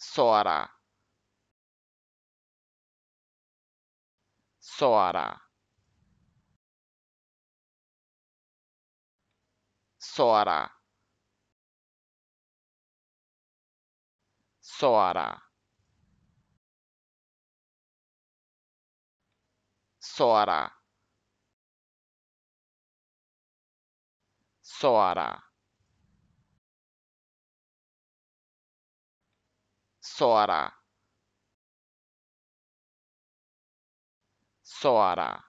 Sora Sora Sora Sora Sora Sora Sora. Sora.